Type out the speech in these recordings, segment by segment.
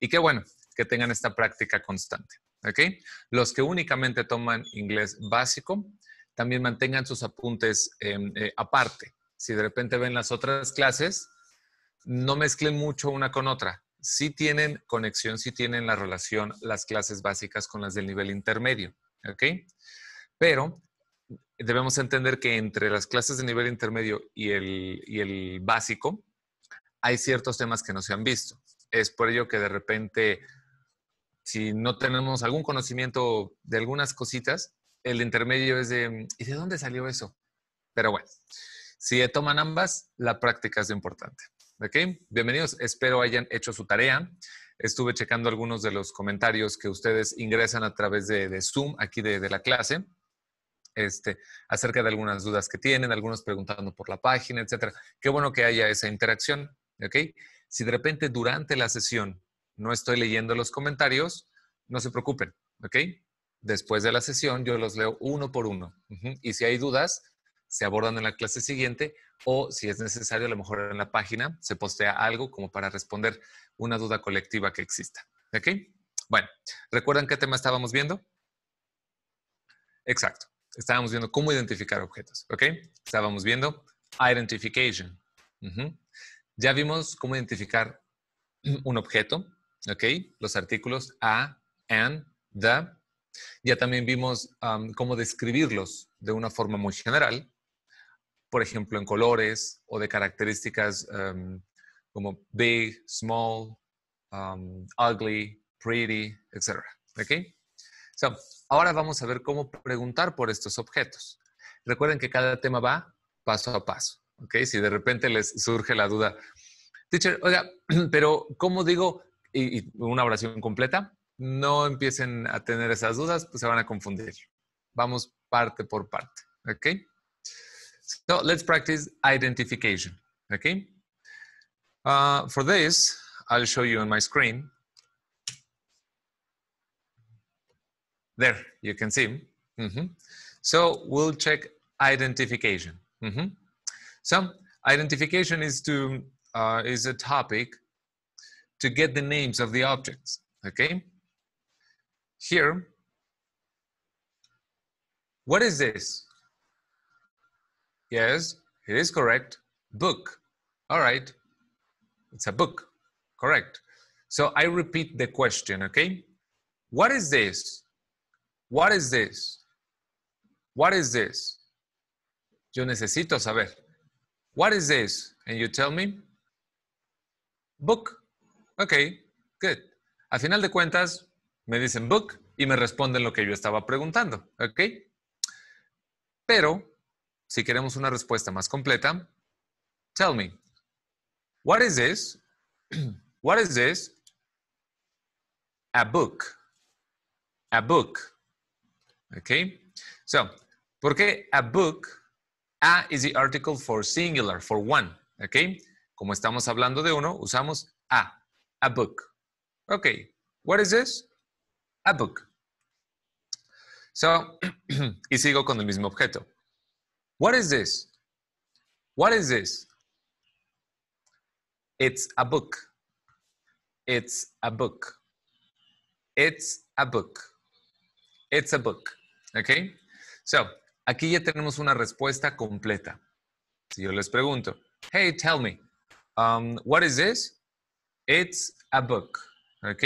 Y qué bueno que tengan esta práctica constante. ¿okay? Los que únicamente toman inglés básico, también mantengan sus apuntes em, eh, aparte. Si de repente ven las otras clases, no mezclen mucho una con otra. Si tienen conexión, si tienen la relación las clases básicas con las del nivel intermedio. Pero debemos entender que entre las clases de nivel intermedio y el básico hay ciertos temas que no se han visto. Es por ello que de repente, si no tenemos algún conocimiento de algunas cositas, el intermedio es de, mm, ¿y de dónde salió eso? Pero bueno, si toman ambas, la práctica es importante. ¿Ok? Bienvenidos, espero hayan hecho su tarea. Estuve checando algunos de los comentarios que ustedes ingresan a través de, Zoom, aquí de, la clase. Este, acerca de algunas dudas que tienen, algunos preguntando por la página, etcétera. Qué bueno que haya esa interacción, ¿ok? Si de repente durante la sesión no estoy leyendo los comentarios, no se preocupen, ¿ok? Después de la sesión yo los leo uno por uno. Y si hay dudas, se abordan en la clase siguiente o si es necesario, a lo mejor en la página se postea algo como para responder una duda colectiva que exista. ¿Ok? Bueno, ¿recuerdan qué tema estábamos viendo? Exacto. Estábamos viendo cómo identificar objetos. ¿Ok? Estábamos viendo identification. Ya vimos cómo identificar un objeto, ¿ok? Los artículos a, and, the. Ya también vimos um, cómo describirlos de una forma muy general, por ejemplo, en colores o de características um, como big, small, um, ugly, pretty, etc. ¿Ok? ahora vamos a ver cómo preguntar por estos objetos. Recuerden que cada tema va paso a paso. ¿ok? Si de repente les surge la duda, teacher, oiga, pero como digo y, una oración completa? No empiecen a tener esas dudas, pues se van a confundir. Vamos parte por parte, ¿ok? So let's practice identification, ¿ok? Uh, for this, I'll show you on my screen. There, you can see. Mm-hmm. So we'll check identification. Mm-hmm. So identification is to uh, is a topic to get the names of the objects. Okay. Here, what is this? Yes, it is correct. Book. All right. It's a book. Correct. So I repeat the question, okay? What is this? What is this? What is this? Yo necesito saber. What is this? And you tell me. Book. Ok, good. Al final de cuentas, me dicen book y me responden lo que yo estaba preguntando. Ok. Pero, si queremos una respuesta más completa, tell me. What is this? What is this? A book. A book. Ok. So, ¿por qué a book? A is the article for singular, for one. Okay. Como estamos hablando de uno, usamos a. A book. Okay. What is this? A book. So, y sigo con el mismo objeto. What is this? What is this? It's a book. It's a book. It's a book. It's a book. Okay? So, Aquí ya tenemos una respuesta completa. Si yo les pregunto, hey, tell me, um, what is this? It's a book. ¿Ok?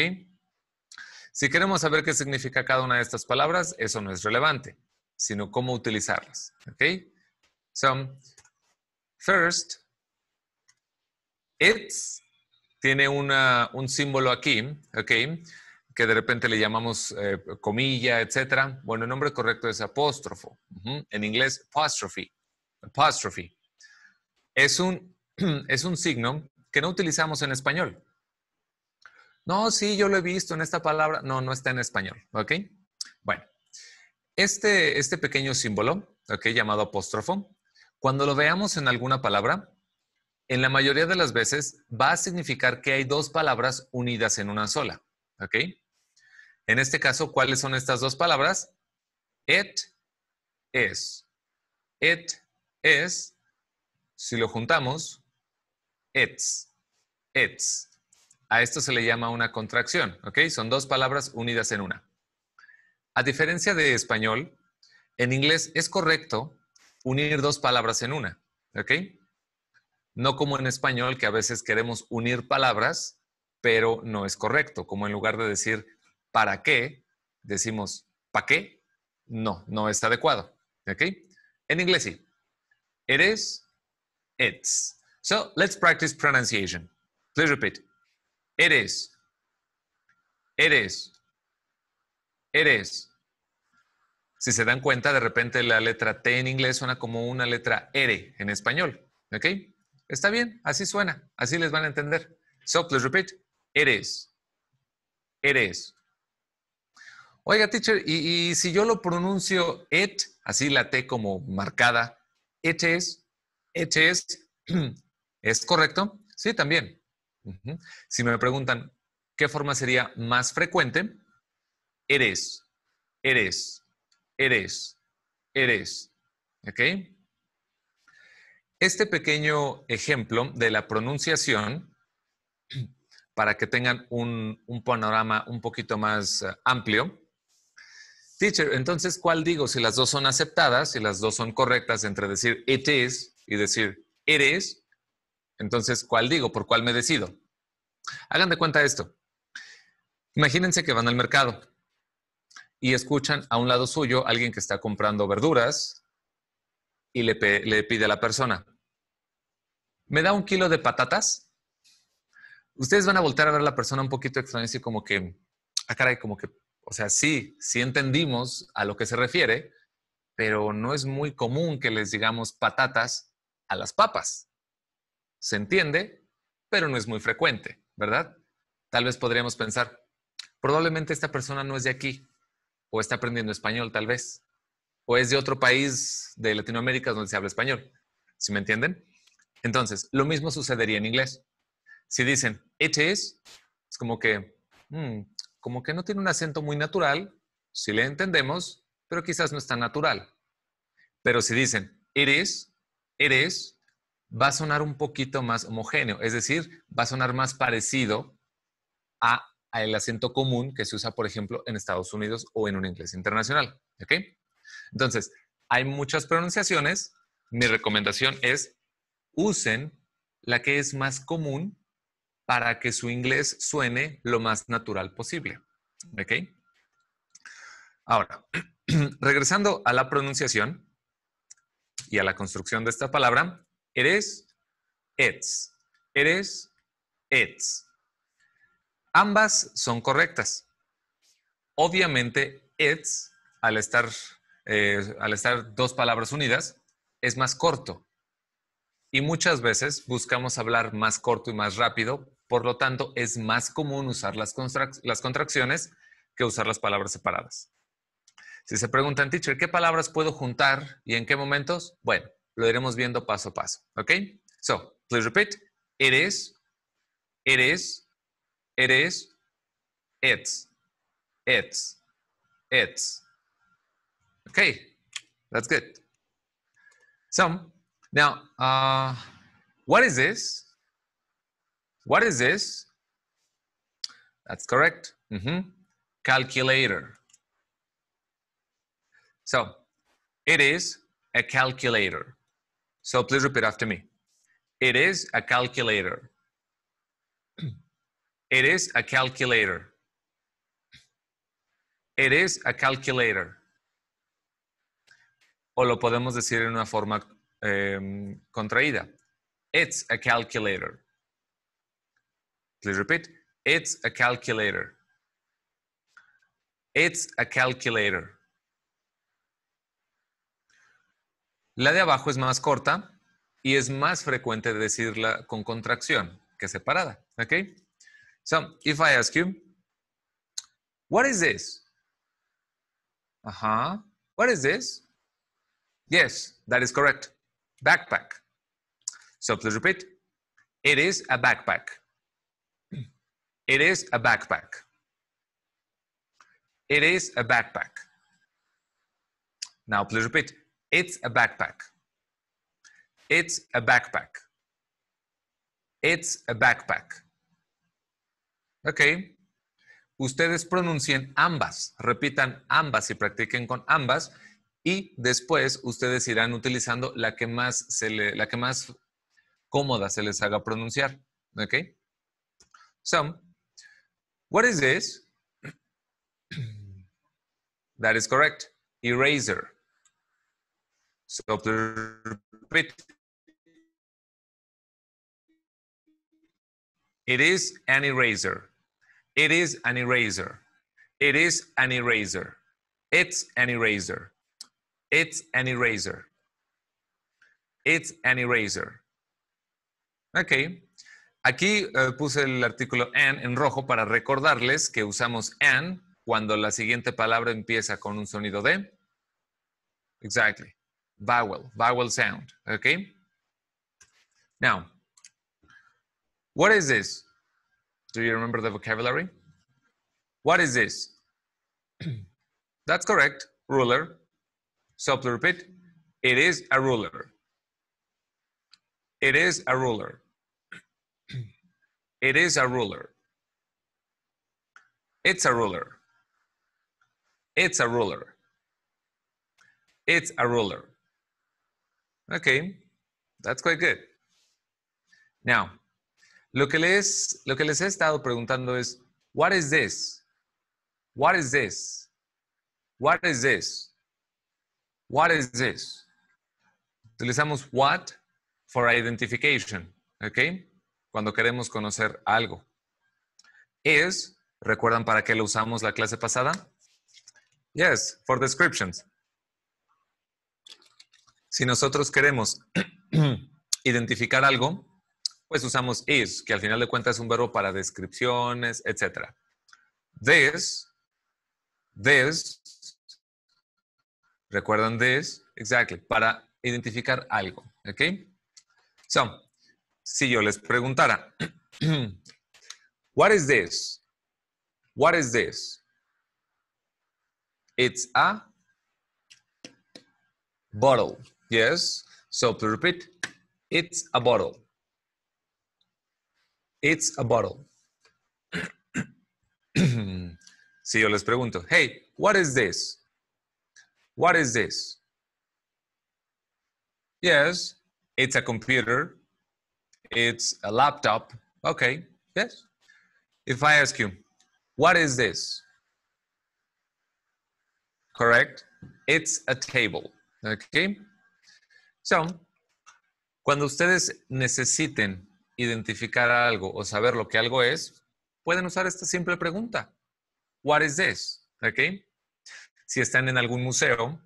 Si queremos saber qué significa cada una de estas palabras, eso no es relevante, sino cómo utilizarlas. ¿Ok? So, first, it's tiene un símbolo aquí, ¿ok? que de repente le llamamos eh, comilla, etcétera. Bueno, el nombre correcto es apóstrofo. En inglés, apostrophe. Apostrophe. Es un, es un signo que no utilizamos en español. No, sí, yo lo he visto en esta palabra. No, no está en español. ¿Ok? Bueno, este, este pequeño símbolo, ¿ok? Llamado apóstrofo, cuando lo veamos en alguna palabra, en la mayoría de las veces va a significar que hay dos palabras unidas en una sola. ¿Ok? En este caso, ¿cuáles son estas dos palabras? It es. It es, si lo juntamos, it's. It's. A esto se le llama una contracción, ¿ok? Son dos palabras unidas en una. A diferencia de español, en inglés es correcto unir dos palabras en una, ¿ok? No como en español que a veces queremos unir palabras, pero no es correcto, como en lugar de decir para qué, decimos, ¿para qué? No, no está adecuado. ¿Ok? En inglés sí. eres it's. So let's practice pronunciation. Please repeat. It is. It is. Si se dan cuenta, de repente la letra T en inglés suena como una letra R en español. ¿Ok? Está bien, así suena, así les van a entender. So please repeat. It eres Oiga, teacher, y, si yo lo pronuncio et, así la T como marcada, et es, es, ¿es correcto? Sí, también. Si me preguntan qué forma sería más frecuente, eres, eres, eres, eres. ¿Ok? Este pequeño ejemplo de la pronunciación, para que tengan un panorama un poquito más eh, amplio, Teacher, entonces, ¿cuál digo? Si las dos son aceptadas, si las dos son correctas entre decir it is y decir eres? entonces, ¿cuál digo? ¿Por cuál me decido? Hagan de cuenta esto. Imagínense que van al mercado y escuchan a un lado suyo alguien que está comprando verduras y le, pide a la persona, ¿me da un kilo de patatas? Ustedes van a voltear a ver a la persona un poquito extraña, y como que, ah, caray, como que o sea, sí, sí entendimos a lo que se refiere, pero no es muy común que les digamos patatas a las papas. Se entiende, pero no es muy frecuente, ¿verdad? Tal vez podríamos pensar, probablemente esta persona no es de aquí, o está aprendiendo español tal vez, o es de otro país de Latinoamérica donde se habla español. ¿Sí me entienden? Entonces, lo mismo sucedería en inglés. Si dicen, it is, es como que, hmm, como que no tiene un acento muy natural, si le entendemos, pero quizás no es tan natural. Pero si dicen eres, eres, va a sonar un poquito más homogéneo, es decir, va a sonar más parecido a, el acento común que se usa, por ejemplo, en Estados Unidos o en un inglés internacional. Entonces, hay muchas pronunciaciones. Mi recomendación es usen la que es más común para que su inglés suene lo más natural posible. ¿Ok? Ahora, regresando a la pronunciación y a la construcción de esta palabra, eres, it's, eres, it's. Ambas son correctas. Obviamente, it's, al estar, eh, al estar dos palabras unidas, es más corto. Y muchas veces buscamos hablar más corto y más rápido por lo tanto, es más común usar las, las contracciones que usar las palabras separadas. Si se preguntan, teacher, ¿qué palabras puedo juntar y en qué momentos? Bueno, lo iremos viendo paso a paso. ¿Ok? So, please repeat. It is, it is, it is, it's, it's, it's. Okay, that's good. So, now, uh, what is this? What is this? That's correct. Mm -hmm. Calculator. So it is a calculator. So please repeat after me. It is a calculator. it is a calculator. It is a calculator. O lo podemos decir en una forma eh, contraída. It's a calculator. Please repeat. It's a calculator. It's a calculator. La de abajo es más corta y es más frecuente decirla con contracción que separada. Okay? So, if I ask you, what is this? Uh huh. What is this? Yes, that is correct. Backpack. So please repeat. It is a backpack. It is a backpack. It is a backpack. Now, please repeat. It's a backpack. It's a backpack. It's a backpack. Ok. Ustedes pronuncien ambas, repitan ambas y practiquen con ambas y después ustedes irán utilizando la que más, se le, la que más cómoda se les haga pronunciar. Ok. So, What is this? that is correct. Eraser. So repeat. It is an eraser. It is an eraser. It is an eraser. It's an eraser. It's an eraser. It's an eraser. Okay. Aquí eh, puse el artículo and en rojo para recordarles que usamos and cuando la siguiente palabra empieza con un sonido de. Exactly. Vowel, vowel sound. Okay. Now, what is this? Do you remember the vocabulary? What is this? That's correct. Ruler. So repeat. It is a ruler. It is a ruler. It is a ruler. It's a ruler. It's a ruler. It's a ruler. Okay, that's quite good. Now, lo que les, lo que les he estado preguntando es, what is this? What is this? What is this? What is this? Utilizamos what for identification, okay? cuando queremos conocer algo. Is, ¿recuerdan para qué lo usamos la clase pasada? Yes, for descriptions. Si nosotros queremos identificar algo, pues usamos is, que al final de cuentas es un verbo para descripciones, etc. This, this, ¿recuerdan this? Exactly, para identificar algo, ¿ok? So, si yo les preguntara, what is this? What is this? It's a bottle. Yes. So to repeat, it's a bottle. It's a bottle. si yo les pregunto, hey, what is this? What is this? Yes, it's a computer. It's a laptop. Okay, yes. If I ask you, what is this? Correct? It's a table. Okay? So, cuando ustedes necesiten identificar algo o saber lo que algo es, pueden usar esta simple pregunta. What is this? Okay? Si están en algún museo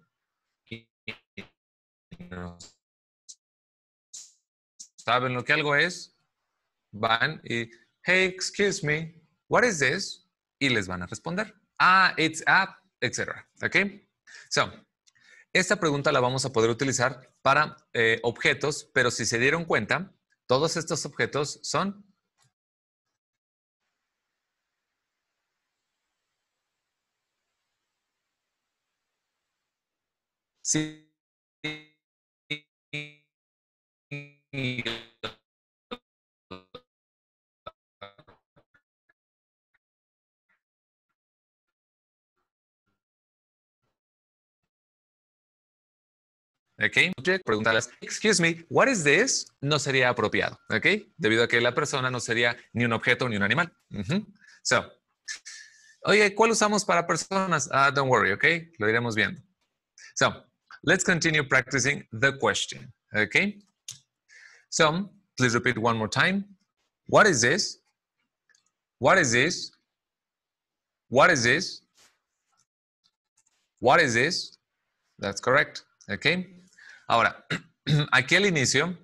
saben lo que algo es, van y, hey, excuse me, what is this? Y les van a responder, ah, it's app, etc. ¿Ok? So, esta pregunta la vamos a poder utilizar para eh, objetos, pero si se dieron cuenta, todos estos objetos son Sí ¿ok? excuse me, what is this? No sería apropiado, ¿ok? Debido a que la persona no sería ni un objeto ni un animal. So, oye, ¿cuál usamos para personas? Ah, don't worry, ¿ok? Lo iremos viendo. So, let's continue practicing the question, ¿ok? So please repeat one more time. What is this? What is this? What is this? What is this? That's correct. Okay. Ahora, aquí al inicio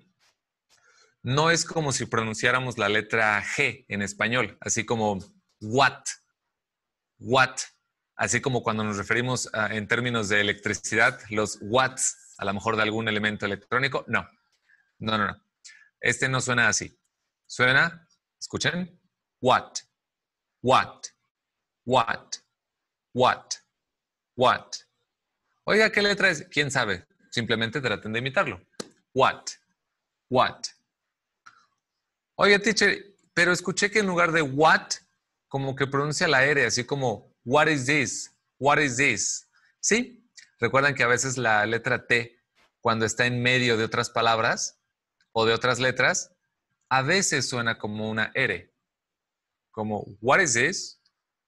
no es como si pronunciáramos la letra G en español, así como what, what, así como cuando nos referimos ah, en términos de electricidad, los watts, a lo mejor de algún elemento electrónico. No, no, no, no. Este no suena así. Suena, escuchen, what, what, what, what, what. Oiga, ¿qué letra es? ¿Quién sabe? Simplemente traten de imitarlo. What, what. Oiga, teacher, pero escuché que en lugar de what, como que pronuncia la R, así como what is this, what is this. ¿Sí? Recuerdan que a veces la letra T, cuando está en medio de otras palabras, o de otras letras, a veces suena como una R. Como, what is this?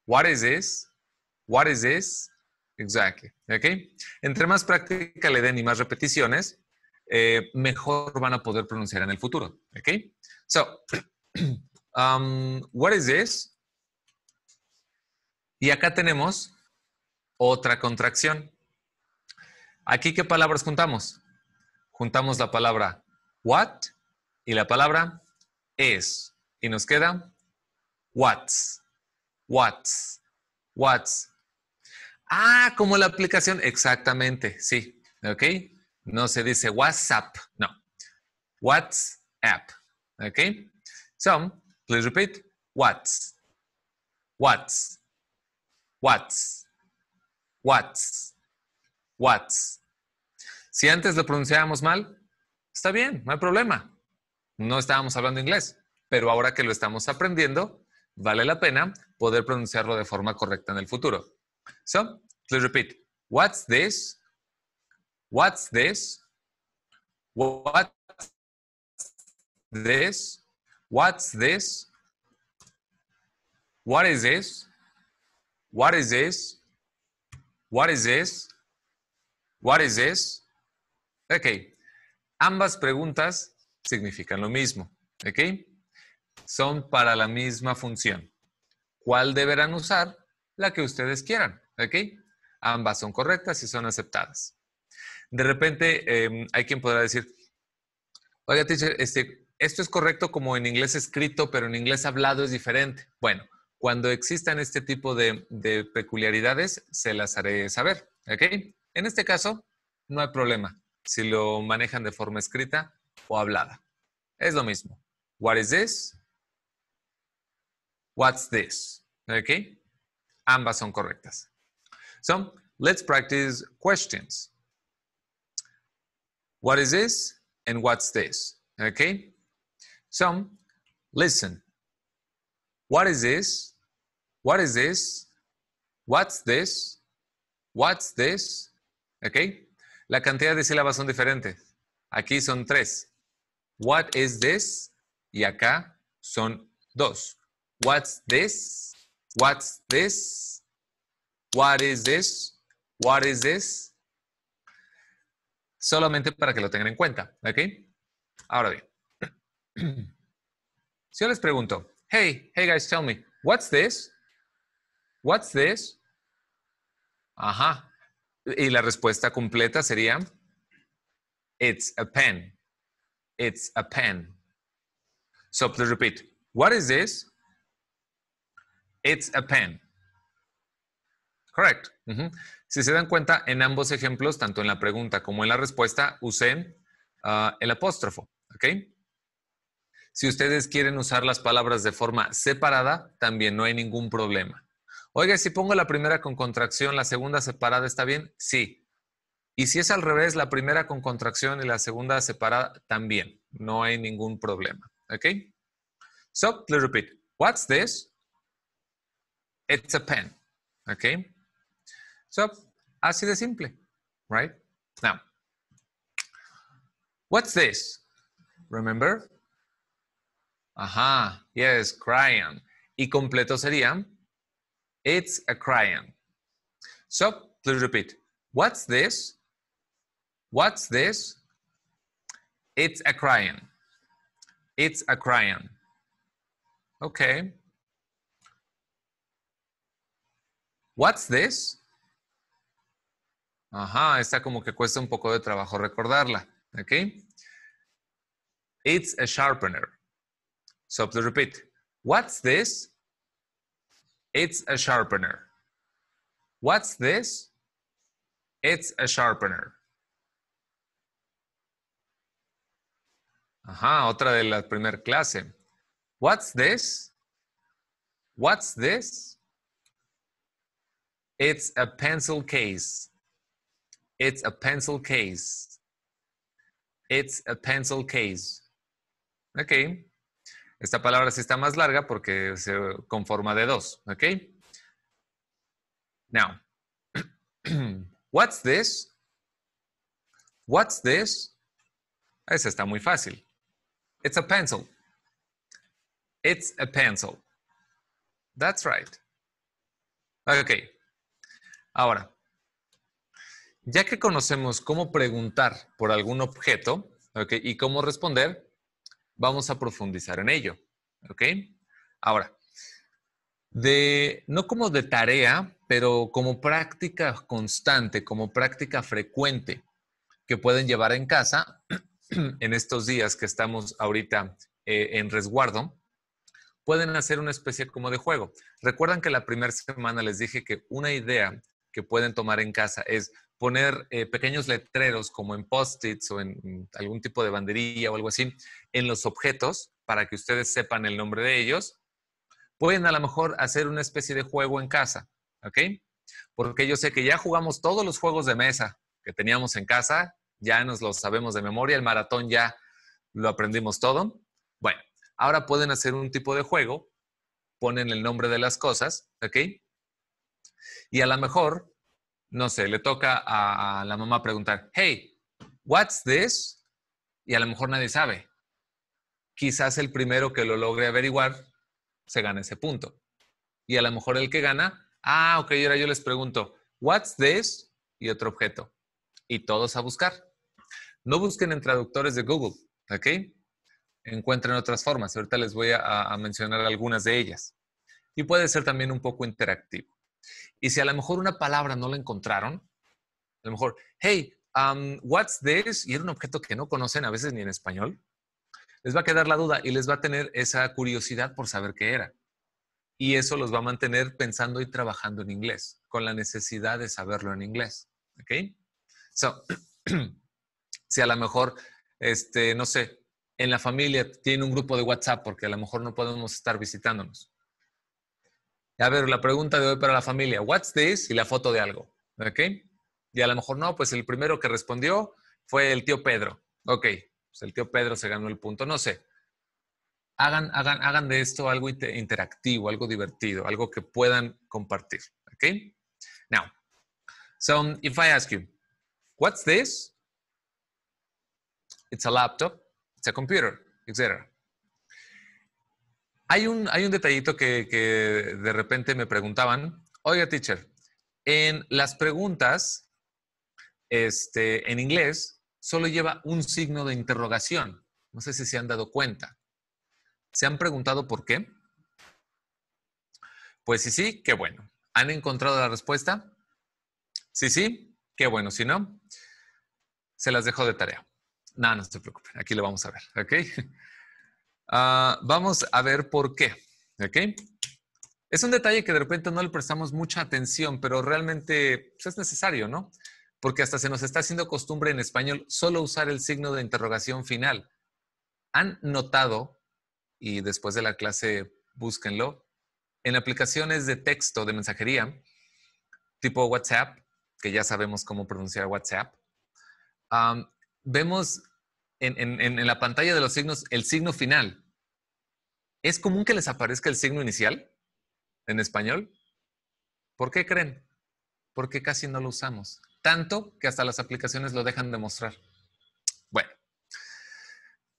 What is this? What is this? Exactly. ¿Ok? Entre más práctica le den y más repeticiones, eh, mejor van a poder pronunciar en el futuro. ¿Ok? So, um, what is this? Y acá tenemos otra contracción. ¿Aquí qué palabras juntamos? Juntamos la palabra what y la palabra es. Y nos queda what's, what's, what's. Ah, como la aplicación, exactamente, sí, ¿ok? No se dice WhatsApp, no. WhatsApp, ¿ok? So, please repeat, what's, what's, what's, what's, what's. Si antes lo pronunciábamos mal, Está bien, no hay problema. No estábamos hablando inglés, pero ahora que lo estamos aprendiendo, vale la pena poder pronunciarlo de forma correcta en el futuro. So, please repeat. What's this? What's this? What's this? What's this? What is this? What is this? What is this? What is this? Okay, Ambas preguntas significan lo mismo, ¿ok? Son para la misma función. ¿Cuál deberán usar? La que ustedes quieran, ¿ok? Ambas son correctas y son aceptadas. De repente, em, hay quien podrá decir, oiga, teacher, este, esto es correcto como en inglés escrito, pero en inglés hablado es diferente. Bueno, cuando existan este tipo de, de peculiaridades, se las haré saber, ¿ok? En este caso, no hay problema si lo manejan de forma escrita o hablada. Es lo mismo. What is this? What's this? ¿Ok? Ambas son correctas. So, let's practice questions. What is this and what's this? Okay? So, listen. What is this? What is this? What's this? What's this? Okay? La cantidad de sílabas son diferentes. Aquí son tres. What is this? Y acá son dos. What's this? What's this? What is this? What is this? Solamente para que lo tengan en cuenta, ¿ok? Ahora bien. Si yo les pregunto, hey, hey guys, tell me, what's this? What's this? Ajá, y la respuesta completa sería, it's a pen. It's a pen. So please repeat, what is this? It's a pen. Correct. Si se dan cuenta, en ambos ejemplos, tanto en la pregunta como en la respuesta, usen ah, el apóstrofo. ¿Ok? Si ustedes quieren usar las palabras de forma separada, también no hay ningún problema. Oiga, si pongo la primera con contracción, la segunda separada, ¿está bien? Sí. Y si es al revés, la primera con contracción y la segunda separada, también. No hay ningún problema. ¿Ok? So, let's repeat. What's this? It's a pen. ¿Ok? So, así de simple. Right? Now, what's this? Remember? Ajá, yes, crayon. Y completo sería... It's a crayon. So please repeat. What's this? What's this? It's a crayon. It's a crayon. Okay. What's this? Ajá, está como que cuesta un poco de trabajo recordarla. Okay. It's a sharpener. So please repeat. What's this? It's a sharpener. What's this? It's a sharpener. Ajá, otra de la primera clase. What's this? What's this? It's a pencil case. It's a pencil case. It's a pencil case. Okay. Esta palabra sí está más larga porque se conforma de dos, ¿ok? Now, what's this? What's this? Esa está muy fácil. It's a pencil. It's a pencil. That's right. Ok. Ahora, ya que conocemos cómo preguntar por algún objeto okay, y cómo responder, vamos a profundizar en ello. ¿Ok? Ahora, no como de tarea, pero como práctica constante, como práctica frecuente que pueden llevar en casa en estos días que estamos ahorita eh, en resguardo, pueden hacer una especie como de juego. Recuerdan que la primera semana les dije que una idea que pueden tomar en casa es poner eh, pequeños letreros como en post-its o en algún tipo de bandería o algo así en los objetos para que ustedes sepan el nombre de ellos. Pueden a lo mejor hacer una especie de juego en casa, ¿ok? Porque yo sé que ya jugamos todos los juegos de mesa que teníamos en casa, ya nos los sabemos de memoria, el maratón ya lo aprendimos todo. Bueno, ahora pueden hacer un tipo de juego, ponen el nombre de las cosas, ¿ok? Y a lo mejor no sé, le toca a la mamá preguntar, hey, what's this? Y a lo mejor nadie sabe. Quizás el primero que lo logre averiguar se gana ese punto. Y a lo mejor el que gana, ah, ok, ahora yo les pregunto, what's this? Y otro objeto. Y todos a buscar. No busquen en traductores de Google, ¿ok? Encuentren otras formas. Ahorita les voy a, a mencionar algunas de ellas. Y puede ser también un poco interactivo. Y si a lo mejor una palabra no la encontraron, a lo mejor, hey, um, what's this? Y era un objeto que no conocen a veces ni en español, les va a quedar la duda y les va a tener esa curiosidad por saber qué era. Y eso los va a mantener pensando y trabajando en inglés, con la necesidad de saberlo en inglés. ¿Ok? So, si a lo mejor, este, no sé, en la familia tiene un grupo de WhatsApp porque a lo mejor no podemos estar visitándonos a ver, la pregunta de hoy para la familia, what's this? Y la foto de algo, ¿ok? Y a lo mejor no, pues el primero que respondió fue el tío Pedro. Ok, pues el tío Pedro se ganó el punto, no sé. Hagan, hagan, hagan de esto algo interactivo, algo divertido, algo que puedan compartir, ¿ok? Now, so if I ask you, what's this? It's a laptop, it's a computer, etc. Hay un, hay un detallito que, de repente me preguntaban, oiga, teacher, en las preguntas, este, en inglés, solo lleva un signo de interrogación. No sé si se han dado cuenta. ¿Se han preguntado por qué? Pues sí, sí, qué bueno. ¿Han encontrado la respuesta? Sí, sí, qué bueno. Si no, se las dejo de tarea. No, no se preocupen. Aquí lo vamos a ver. ¿Ok? Ah, vamos a ver por qué. ¿Ok? Es un detalle que de repente no le prestamos mucha atención, pero realmente pues, es necesario, ¿no? Porque hasta se nos está haciendo costumbre en español solo usar el signo de interrogación final. ¿Han notado, y después de la clase búsquenlo, en aplicaciones de texto de mensajería, tipo WhatsApp, que ya sabemos cómo pronunciar WhatsApp, vemos en, la pantalla de los signos el signo final. ¿Es común que les aparezca el signo inicial en español? ¿Por qué creen? Porque casi no lo usamos. Tanto que hasta las aplicaciones lo dejan de mostrar. Bueno,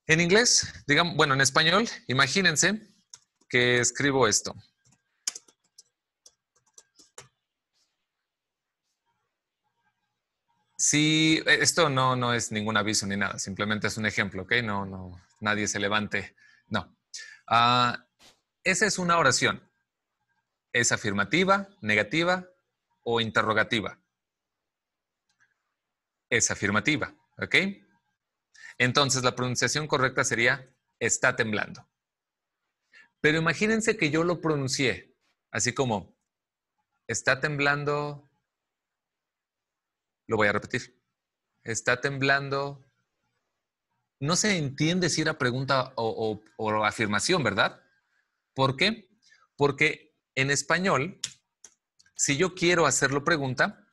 en inglés, digamos, bueno, en español, imagínense que escribo esto. Sí, e, esto no, no es ningún aviso ni nada, simplemente es un ejemplo, ¿ok? No, no, nadie se levante. No. Ah, esa es una oración. ¿Es afirmativa, negativa o interrogativa? Es afirmativa, ¿ok? Entonces la pronunciación correcta sería está temblando. Pero imagínense que yo lo pronuncié así como está temblando lo voy a repetir. Está temblando. No se entiende si era pregunta o, afirmación, ¿verdad? ¿Por qué? Porque en español, si yo quiero hacerlo pregunta,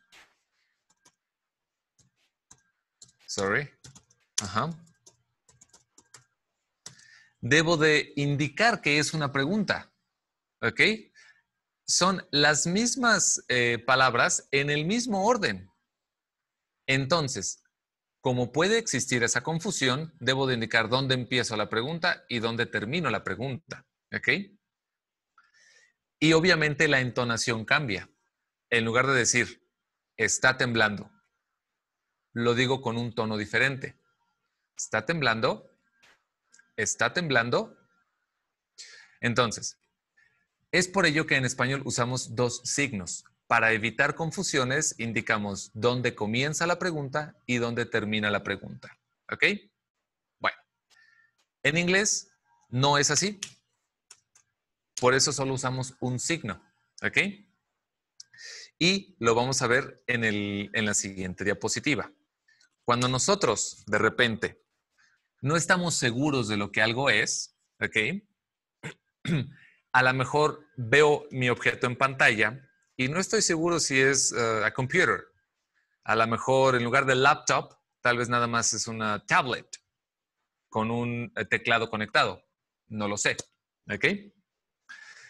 sorry, ajá, debo de indicar que es una pregunta, ¿ok? Son las mismas eh, palabras en el mismo orden. Entonces, como puede existir esa confusión, debo de indicar dónde empiezo la pregunta y dónde termino la pregunta. Y obviamente la entonación cambia. En lugar de decir, está temblando, lo digo con un tono diferente. Está temblando, está temblando. Entonces, es por ello que en español usamos dos signos, para evitar confusiones, indicamos dónde comienza la pregunta y dónde termina la pregunta. ¿Ok? Bueno, en inglés no es así. Por eso solo usamos un signo. ¿Ok? Y lo vamos a ver en, la siguiente diapositiva. Cuando nosotros, de repente, no estamos seguros de lo que algo es, ¿ok? A lo mejor veo mi objeto en pantalla y no estoy seguro si es eh, a computer. A lo mejor en lugar de laptop, tal vez nada más es una tablet con un eh, teclado conectado. No lo sé. ¿Ok?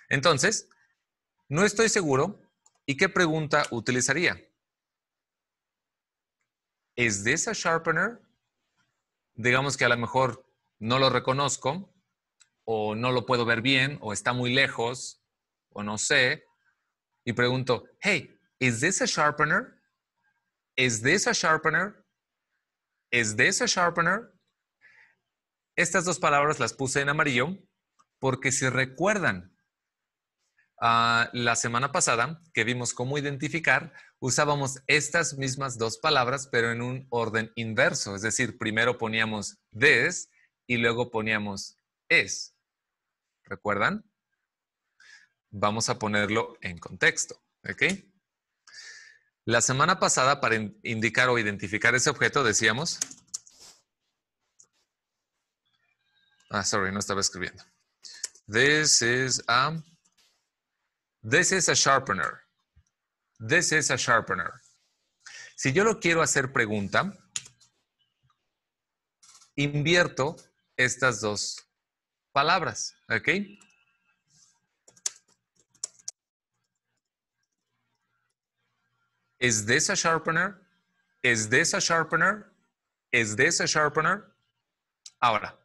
Entonces, no estoy seguro. ¿Y qué pregunta utilizaría? ¿Es this a sharpener? Digamos que a lo mejor no lo reconozco o no lo puedo ver bien o está muy lejos o no sé y pregunto, hey, is this a sharpener? Is this a sharpener? Is this a sharpener? Estas dos palabras las puse en amarillo porque si recuerdan ah, la semana pasada que vimos cómo identificar, usábamos estas mismas dos palabras pero en un orden inverso. Es decir, primero poníamos this y luego poníamos es. ¿Recuerdan? Vamos a ponerlo en contexto. ¿Ok? La semana pasada, para indicar o identificar ese objeto, decíamos... Ah, sorry, no estaba escribiendo. This is a... This is a sharpener. This is a sharpener. Si yo lo quiero hacer pregunta, invierto estas dos palabras, ¿ok? Is this a sharpener? Is this a sharpener? Is this a sharpener? Ahora,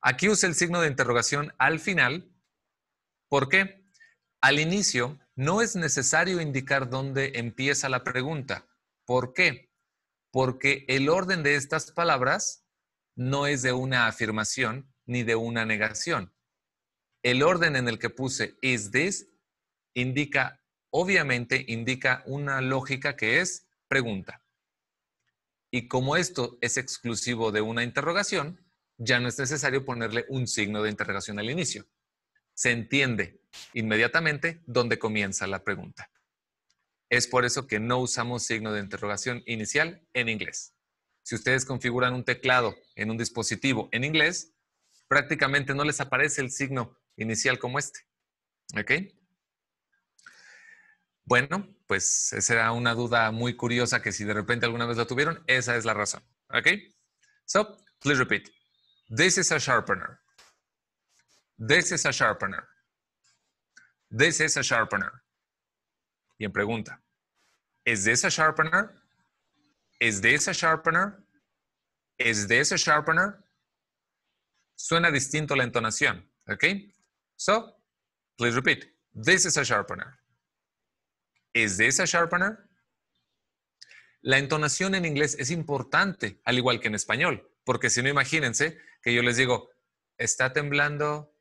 aquí use el signo de interrogación al final. ¿Por qué? Al inicio no es necesario indicar dónde empieza la pregunta. ¿Por qué? Porque el orden de estas palabras no es de una afirmación ni de una negación. El orden en el que puse is this indica obviamente indica una lógica que es pregunta. Y como esto es exclusivo de una interrogación, ya no es necesario ponerle un signo de interrogación al inicio. Se entiende inmediatamente dónde comienza la pregunta. Es por eso que no usamos signo de interrogación inicial en inglés. Si ustedes configuran un teclado en un dispositivo en inglés, prácticamente no les aparece el signo inicial como este. ¿Ok? Bueno, pues esa eh, era una duda muy curiosa que si de repente alguna vez la tuvieron, esa es la razón. ¿Ok? So, please repeat. This is a sharpener. This is a sharpener. This is a sharpener. Y en pregunta, ¿is this a sharpener? ¿Is this a sharpener? ¿Is this a sharpener? Suena distinto la entonación, ¿ok? So, please repeat. This is a sharpener. ¿Es de esa sharpener? La entonación en inglés es importante, al igual que en español, porque si no, imagínense que yo les digo, está temblando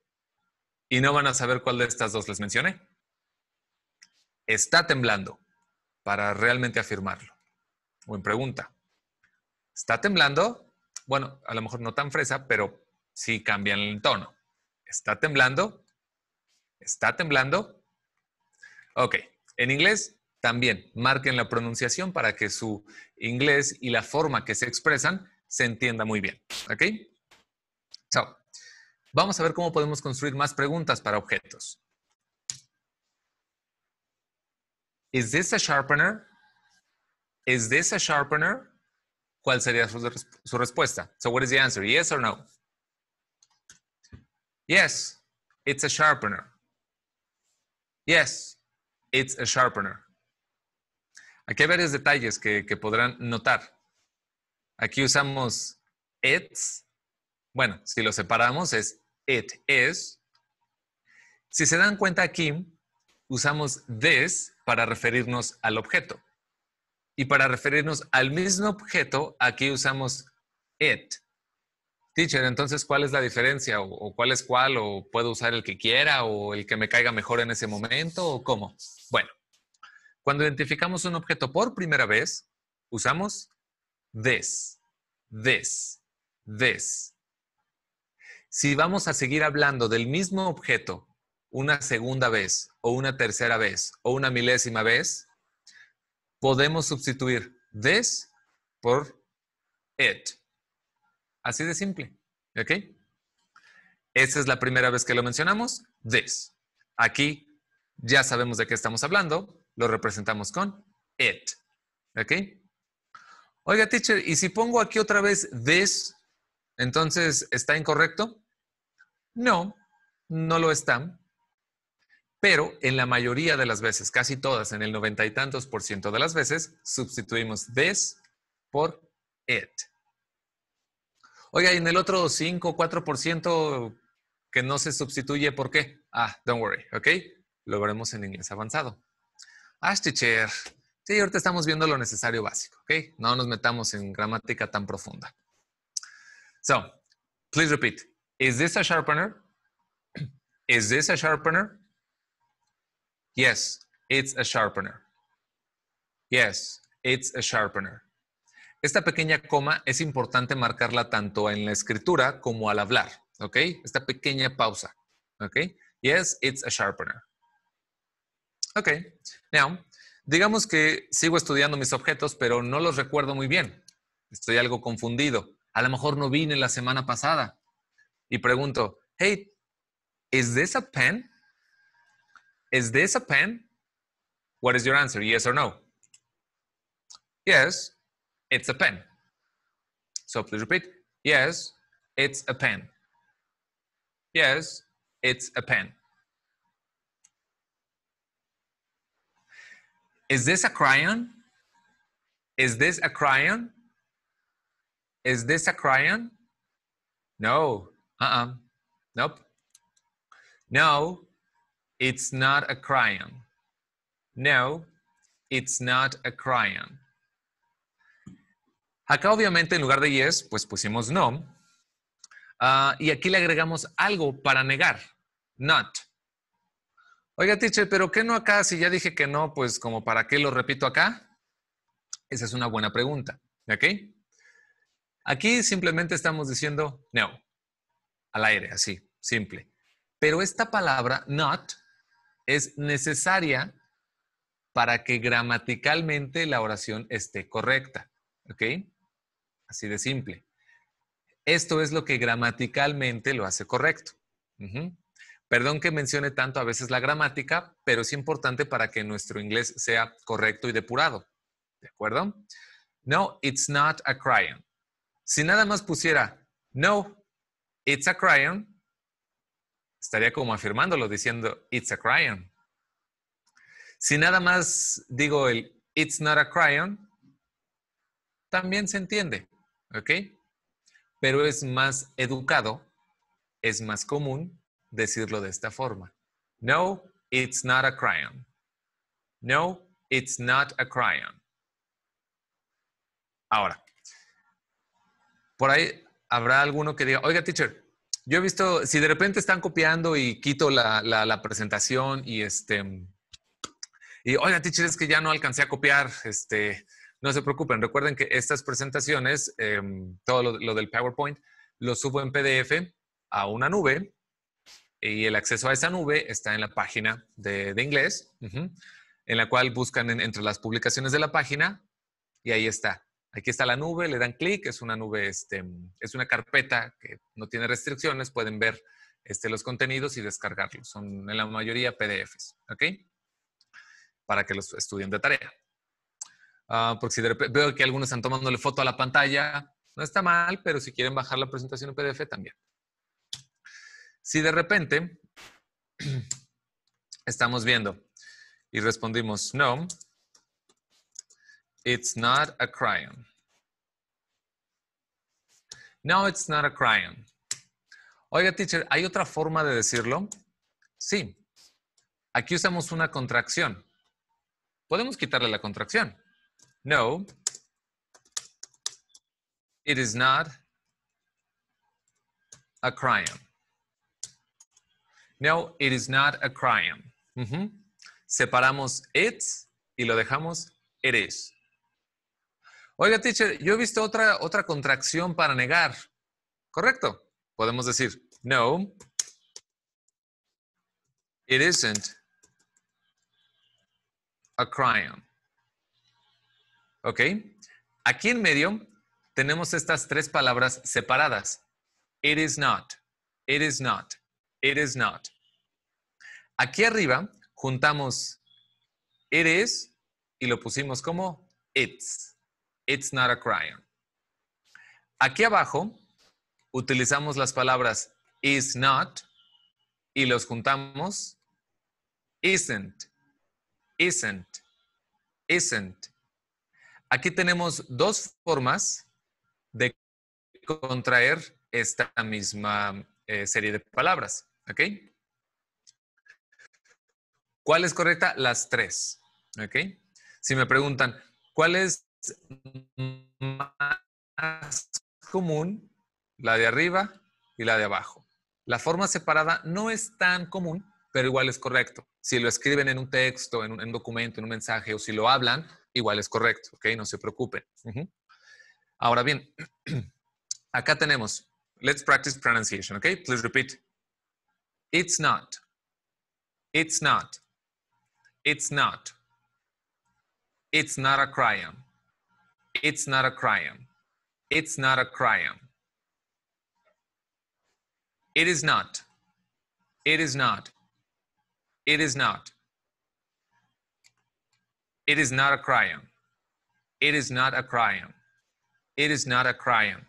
y no van a saber cuál de estas dos les mencioné. Está temblando para realmente afirmarlo. O en pregunta, ¿está temblando? Bueno, a lo mejor no tan fresa, pero sí cambian el tono. ¿Está temblando? ¿Está temblando? Ok, en inglés, también marquen la pronunciación para que su inglés y la forma que se expresan se entienda muy bien. ¿Ok? So, vamos a ver cómo podemos construir más preguntas para objetos. Is this a sharpener? Is this a sharpener? ¿Cuál sería su, su respuesta? So, what is the answer? Yes or no? Yes, it's a sharpener. Yes, It's a sharpener. Aquí hay varios detalles que, podrán notar. Aquí usamos it's. Bueno, si lo separamos es it is. Si se dan cuenta aquí, usamos this para referirnos al objeto. Y para referirnos al mismo objeto, aquí usamos it. Teacher, entonces, ¿cuál es la diferencia? ¿O, cuál es cuál? ¿O puedo usar el que quiera? ¿O el que me caiga mejor en ese momento? ¿O cómo? Bueno, cuando identificamos un objeto por primera vez, usamos this, this, this. Si vamos a seguir hablando del mismo objeto una segunda vez, o una tercera vez, o una milésima vez, podemos sustituir this por it Así de simple. ¿Ok? Esa es la primera vez que lo mencionamos. This. Aquí ya sabemos de qué estamos hablando. Lo representamos con it. ¿Ok? Oiga, teacher, ¿y si pongo aquí otra vez this, entonces está incorrecto? No, no lo está. Pero en la mayoría de las veces, casi todas, en el noventa y tantos por ciento de las veces, sustituimos this por it. Oiga, y en el otro 5, 4% que no se sustituye, ¿por qué? Ah, don't worry, ¿ok? Lo veremos en inglés avanzado. Ash teacher. Sí, ahorita estamos viendo lo necesario básico, ¿ok? No nos metamos en gramática tan profunda. So, please repeat. Is this a sharpener? Is this a sharpener? Yes, it's a sharpener. Yes, it's a sharpener. Esta pequeña coma es importante marcarla tanto en la escritura como al hablar, ¿ok? Esta pequeña pausa, ¿ok? Yes, it's a sharpener. Ok, now, digamos que sigo estudiando mis objetos, pero no los recuerdo muy bien. Estoy algo confundido. A lo mejor no vine la semana pasada. Y pregunto, hey, is this a pen? Is this a pen? What is your answer? Yes or no? Yes, It's a pen. So please repeat. Yes, it's a pen. Yes, it's a pen. Is this a crayon? Is this a crayon? Is this a crayon? No. Uh-uh. Nope. No, it's not a crayon. No, it's not a crayon. Acá obviamente en lugar de yes, pues pusimos no. Ah, y aquí le agregamos algo para negar, not. Oiga, teacher, ¿pero qué no acá? Si ya dije que no, pues como para qué lo repito acá. Esa es una buena pregunta, ¿ok? Aquí simplemente estamos diciendo no, al aire, así, simple. Pero esta palabra not es necesaria para que gramaticalmente la oración esté correcta. ¿Ok? Así de simple. Esto es lo que gramaticalmente lo hace correcto. Perdón que mencione tanto a veces la gramática, pero es importante para que nuestro inglés sea correcto y depurado. ¿De acuerdo? No, it's not a crayon. Si nada más pusiera, no, it's a crayon, estaría como afirmándolo diciendo, it's a crayon. Si nada más digo el, it's not a crayon, también se entiende. ¿ok? Pero es más educado, es más común decirlo de esta forma. No, it's not a crayon. No, it's not a crayon. Ahora, por ahí habrá alguno que diga, oiga, teacher, yo he visto, si de repente están copiando y quito la, la presentación y este, y oiga, teacher, es que ya no alcancé a copiar, este, no se preocupen, recuerden que estas presentaciones, em, todo lo, del PowerPoint, lo subo en PDF a una nube y el acceso a esa nube está en la página de, inglés, en la cual buscan entre las publicaciones de la página y ahí está. Aquí está la nube, le dan clic, es una nube, este, es una carpeta que no tiene restricciones, pueden ver este, los contenidos y descargarlos. Son en la mayoría PDFs, ¿ok? Para que los estudien de tarea. Ah, porque si veo que algunos están tomándole foto a la pantalla, no está mal, pero si quieren bajar la presentación en PDF también. Si de repente estamos viendo y respondimos, no, it's not a crayon. No, it's not a crayon. Oiga, teacher, ¿hay otra forma de decirlo? Sí. Aquí usamos una contracción. Podemos quitarle la contracción. No, it is not a crime. No, it is not a crime. Separamos it y lo dejamos it is. Oiga, teacher, yo he visto otra, otra contracción para negar. ¿Correcto? Podemos decir, no, it isn't a crime. ¿Ok? Aquí en medio tenemos estas tres palabras separadas. It is not, it is not, it is not. Aquí arriba juntamos it is y lo pusimos como it's. It's not a crayon. Aquí abajo utilizamos las palabras is not y los juntamos isn't, isn't, isn't. Aquí tenemos dos formas de contraer esta misma eh, serie de palabras. ¿Ok? ¿Cuál es correcta? Las tres. ¿Ok? Si me preguntan, ¿cuál es más común? La de arriba y la de abajo. La forma separada no es tan común, pero igual es correcto. Si lo escriben en un texto, en un, documento, en un mensaje o si lo hablan, igual es correcto, ¿ok? No se preocupen. Ahora bien, acá tenemos, let's practice pronunciation, ¿ok? Please repeat. It's not. It's not. It's not. It's not a crime. It's not a crime. It's not a crime. It is not. It is not. It is not. It is not a cryon. It is not a cryon. It is not a cryon.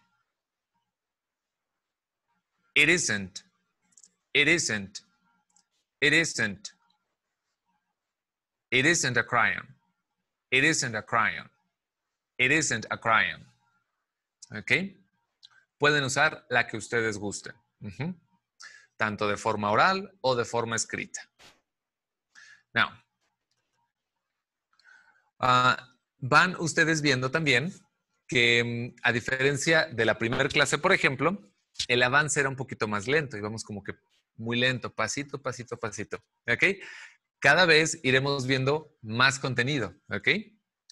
It isn't. It isn't. It isn't. It isn't a cryon. It isn't a cryon. It isn't a cryon. Okay? Pueden usar la que ustedes gusten, uh -huh. tanto de forma oral o de forma escrita. Now, ah, van ustedes viendo también que mm, a diferencia de la primera clase, por ejemplo, el avance era un poquito más lento, íbamos como que muy lento, pasito, pasito, pasito, ¿ok? Cada vez iremos viendo más contenido, ¿ok?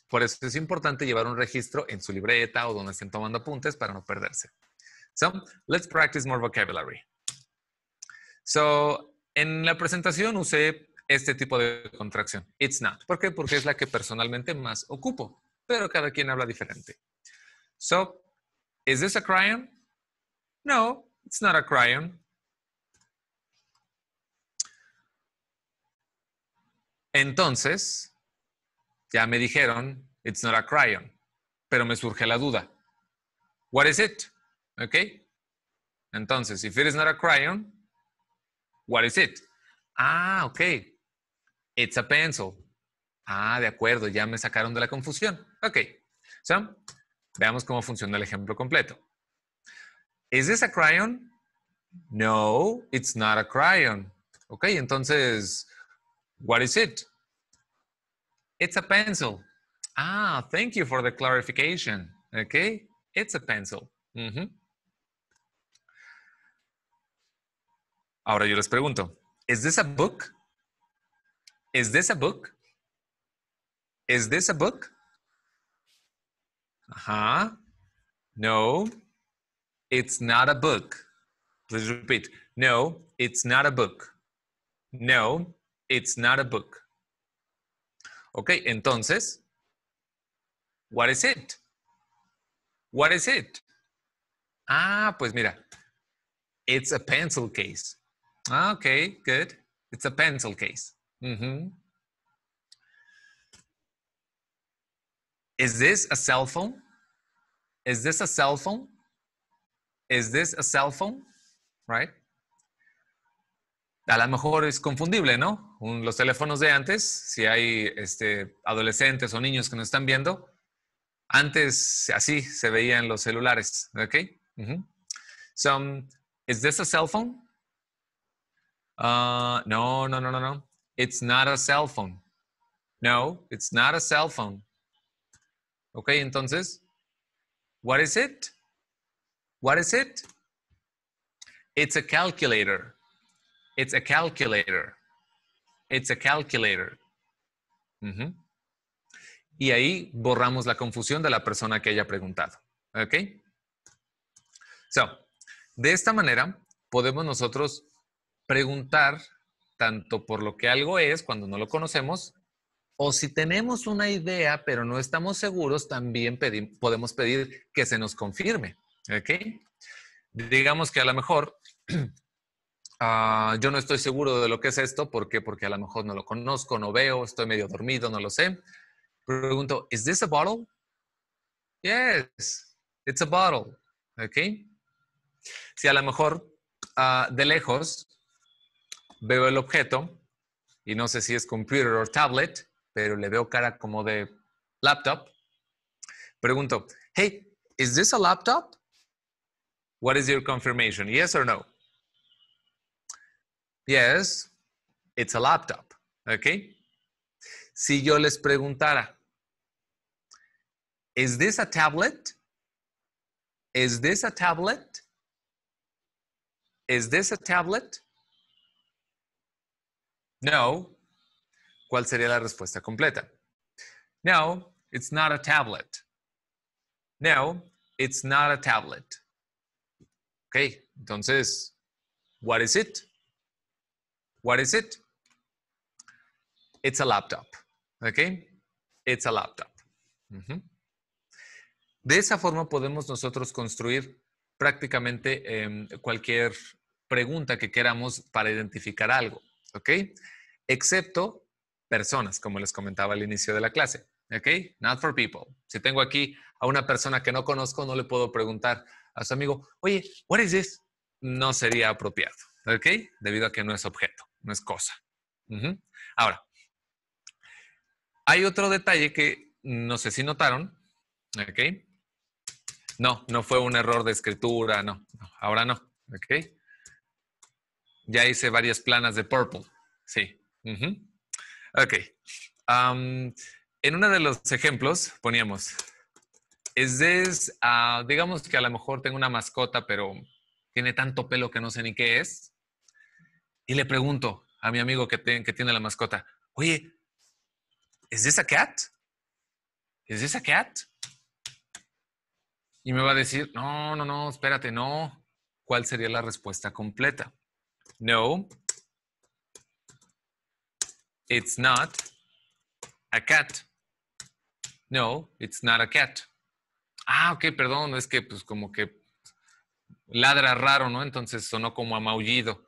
Por eso es importante llevar un registro en su libreta o donde estén tomando apuntes para no perderse. So, let's practice more vocabulary. So, en la presentación usé este tipo de contracción. It's not. ¿Por qué? Porque es la que personalmente más ocupo, pero cada quien habla diferente. So, is this a crayon? No, it's not a crayon. Entonces, ya me dijeron, it's not a crayon, pero me surge la duda. What is it? ¿Ok? Entonces, if it is not a crayon, what is it? Ah, ok. It's a pencil. Ah, de acuerdo, ya me sacaron de la confusión. Ok. So, veamos cómo funciona el ejemplo completo. Is this a crayon? No, it's not a crayon. Ok, entonces, what is it? It's a pencil. Ah, thank you for the clarification. Ok, it's a pencil. Ahora yo les pregunto, ¿is this a book? Is this a book? Is this a book? Uh-huh. No, it's not a book. Please repeat. No, it's not a book. No, it's not a book. Ok, entonces, what is it? What is it? Ah, pues mira, it's a pencil case. Ah, ok, good. It's a pencil case. es Is this a cell phone? Is this a cell phone? Is this a cell phone? Right? A lo mejor es confundible, ¿no? los teléfonos de antes, si hay este, adolescentes o niños que nos están viendo, antes así se veían los celulares, ¿ok? so, is this a cell phone? no, no, no, no, no. It's not a cell phone. No, it's not a cell phone. Ok, entonces, what is it? What is it? It's a calculator. It's a calculator. It's a calculator. Y ahí borramos la confusión de la persona que haya preguntado. ¿Ok? So, de esta manera podemos nosotros preguntar tanto por lo que algo es cuando no lo conocemos, o si tenemos una idea pero no estamos seguros, también podemos pedir que se nos confirme. ¿Ok? Digamos que a lo mejor ah, yo no estoy seguro de lo que es esto, ¿por qué? Porque a lo mejor no lo conozco, no veo, estoy medio dormido, no lo sé. Pregunto, ¿es this a bottle? Yes, it's a bottle. ¿Ok? Si a lo mejor ah, de lejos veo el objeto y no sé si es computer o tablet, pero le veo cara como de laptop. Pregunto, hey, is this a laptop? What is your confirmation? Yes or no? Yes, it's a laptop. okay? Si yo les preguntara, ¿is this a tablet? ¿Is this a tablet? ¿Is this a tablet? No. ¿Cuál sería la respuesta completa? No, it's not a tablet. No, it's not a tablet. Ok, entonces, what is it? What is it? It's a laptop. Ok, it's a laptop. De esa forma podemos nosotros construir prácticamente em, cualquier pregunta que queramos para identificar algo. ¿ok? Excepto personas, como les comentaba al inicio de la clase, ¿ok? Not for people. Si tengo aquí a una persona que no conozco, no le puedo preguntar a su amigo, oye, what is this? No sería apropiado, ¿ok? Debido a que no es objeto, no es cosa. Ahora, hay otro detalle que no sé si notaron, ¿ok? No, no fue un error de escritura, no, no ahora no, ¿ok? Ya hice varias planas de Purple. Sí. Ok. en uno de los ejemplos poníamos, es uh, digamos que a lo mejor tengo una mascota, pero tiene tanto pelo que no sé ni qué es. Y le pregunto a mi amigo que, que tiene la mascota, oye, ¿es this a cat? ¿Es this a cat? Y me va a decir, no, no, no, espérate, no. ¿Cuál sería la respuesta completa? No, it's not a cat. No, it's not a cat. Ah, ok, perdón, es que pues como que ladra raro, ¿no? Entonces sonó como amaullido.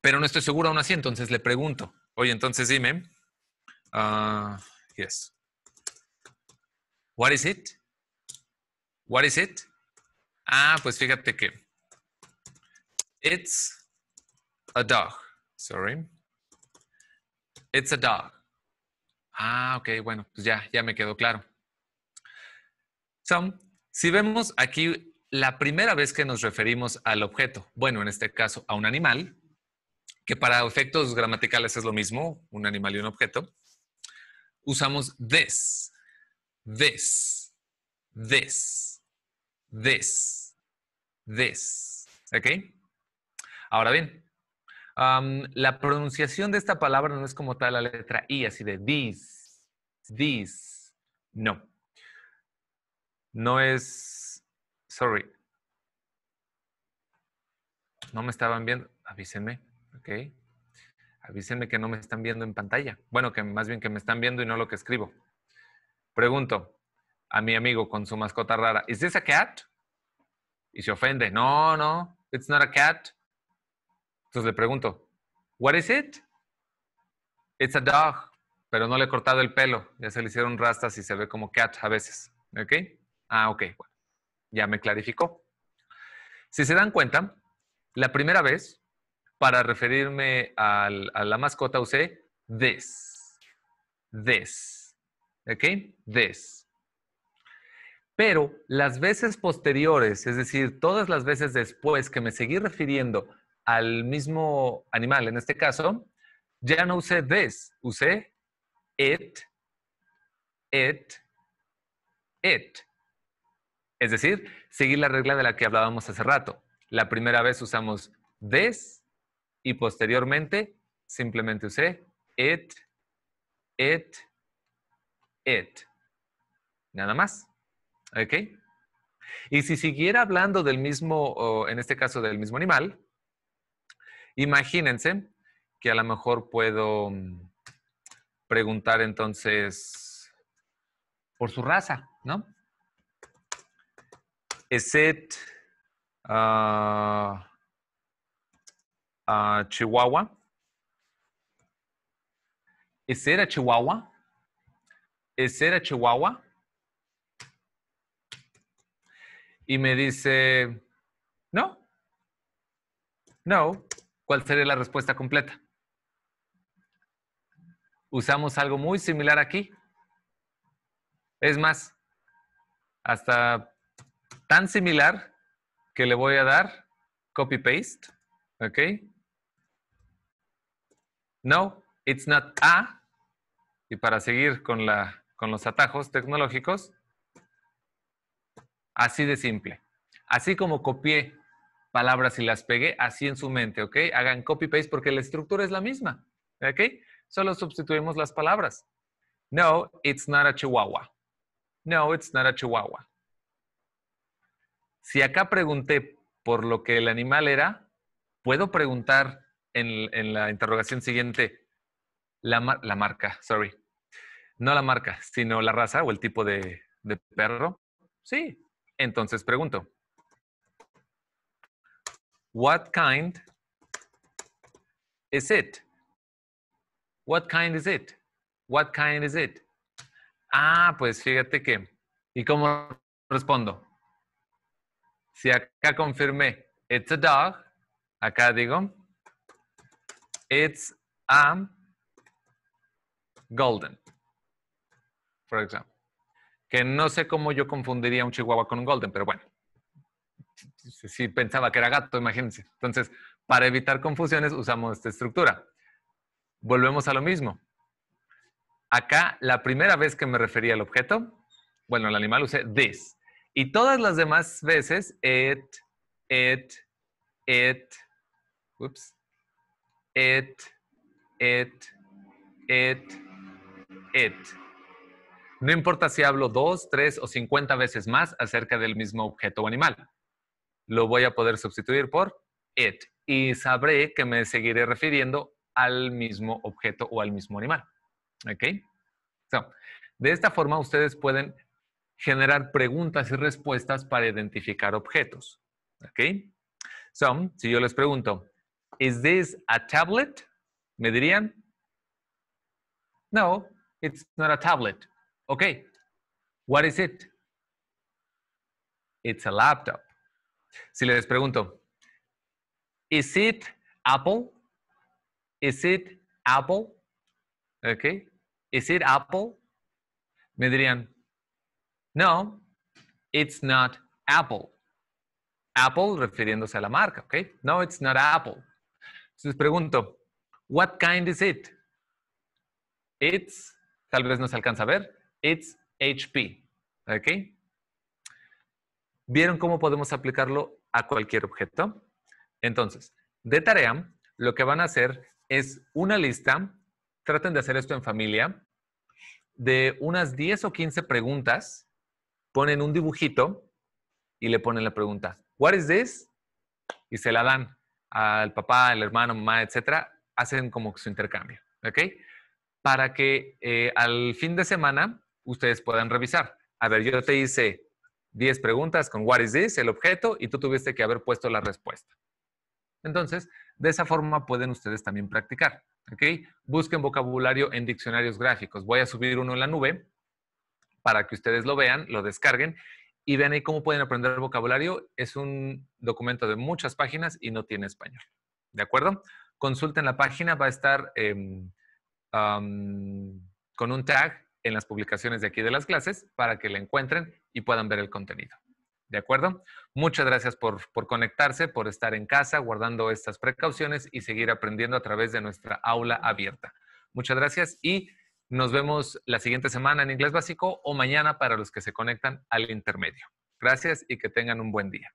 Pero no estoy seguro aún así, entonces le pregunto. Oye, entonces dime. Ah, yes. What is it? What is it? Ah, pues fíjate que it's a dog. Sorry. It's a dog. Ah, ok, bueno, pues ya, ya me quedó claro. So, si vemos aquí la primera vez que nos referimos al objeto, bueno, en este caso a un animal, que para efectos gramaticales es lo mismo, un animal y un objeto, usamos this, this, this, this, this. ¿Ok? Ahora bien, la pronunciación de esta palabra no es como tal la letra I, así de this, this. No. No es. Sorry. No me estaban viendo. Avísenme. Ok. Avísenme que no me están viendo en pantalla. Bueno, que más bien que me están viendo y no lo que escribo. Pregunto a mi amigo con su mascota rara: ¿Is this a cat? Y se ofende. No, no, it's not a cat. Entonces le pregunto, what is it? It's a dog, pero no le he cortado el pelo. Ya se le hicieron rastas y se ve como cat a veces. ¿Ok? Ah, ok. Bueno, ya me clarificó. Si se dan cuenta, la primera vez, para referirme a la mascota, usé this. This. ¿Ok? This. Pero las veces posteriores, es decir, todas las veces después que me seguí refiriendo al mismo animal. En este caso, ya no usé this, usé it, it, it. Es decir, seguir la regla de la que hablábamos hace rato. La primera vez usamos this y posteriormente simplemente usé it, it, it. Nada más. ¿Ok? Y si siguiera hablando del mismo, en este caso del mismo animal, Imagínense que a lo mejor puedo mm, preguntar entonces por su raza, ¿no? ¿Es ah, ah, it a Chihuahua? ¿Es era Chihuahua? ¿Es era Chihuahua? Y me dice, no, no, ¿cuál sería la respuesta completa? Usamos algo muy similar aquí. Es más, hasta tan similar que le voy a dar copy-paste. ¿Ok? No, it's not a. Y para seguir con, la, con los atajos tecnológicos, así de simple. Así como copié palabras y las pegué así en su mente, ¿ok? Hagan copy-paste porque la estructura es la misma, ¿ok? Solo sustituimos las palabras. No, it's not a chihuahua. No, it's not a chihuahua. Si acá pregunté por lo que el animal era, puedo preguntar en, la interrogación siguiente la, marca, sorry. No la marca, sino la raza o el tipo de perro. Sí, entonces pregunto, What kind is it? What kind is it? What kind is it? Ah, pues fíjate que. ¿Y cómo respondo? Si acá confirmé, it's a dog, acá digo, it's a golden, por ejemplo. Que no sé cómo yo confundiría un chihuahua con un golden, pero bueno si, pensaba que era gato, imagínense. Entonces, para evitar confusiones usamos esta estructura. Volvemos a lo mismo. Acá, la primera vez que me refería al objeto, bueno, al animal usé this. Y todas las demás veces, it, it, it, ups, it, it, it, it. No importa si hablo dos, tres o cincuenta veces más acerca del mismo objeto o animal lo voy a poder sustituir por it y sabré que me seguiré refiriendo al mismo objeto o al mismo animal. ¿Ok? de esta forma ustedes pueden generar preguntas y respuestas para identificar objetos. ¿Ok? So, si yo les pregunto, ¿Is this a tablet? Me dirían, no, it's not a tablet. Ok, what is it? It's a laptop. Si les pregunto, ¿is it apple? ¿Is it apple? ¿Ok? ¿Is it apple? Me dirían, no, it's not apple. Apple refiriéndose a la marca, ¿ok? No, it's not apple. Si les pregunto, what kind is it? It's, tal vez no se alcanza a ver, it's HP, ¿ok? ¿Vieron cómo podemos aplicarlo a cualquier objeto? Entonces, de tarea, lo que van a hacer es una lista, traten de hacer esto en familia, de unas 10 o 15 preguntas, ponen un dibujito y le ponen la pregunta, ¿What is this? Y se la dan al papá, al hermano, mamá, etcétera. Hacen como su intercambio, ¿ok? Para que eh, al fin de semana ustedes puedan revisar. A ver, yo te hice 10 preguntas con what is this, el objeto, y tú tuviste que haber puesto la respuesta. Entonces, de esa forma pueden ustedes también practicar. Busquen vocabulario en diccionarios gráficos. Voy a subir uno en la nube para que ustedes lo vean, lo descarguen y vean ahí cómo pueden aprender vocabulario. Es un documento de muchas páginas y no tiene español. ¿De acuerdo? Consulten la página, va a estar em, con un tag en las publicaciones de aquí de las clases para que la encuentren y puedan ver el contenido. ¿De acuerdo? Muchas gracias por, conectarse, por estar en casa, guardando estas precauciones y seguir aprendiendo a través de nuestra aula abierta. Muchas gracias y nos vemos la siguiente semana en inglés básico o mañana para los que se conectan al intermedio. Gracias y que tengan un buen día.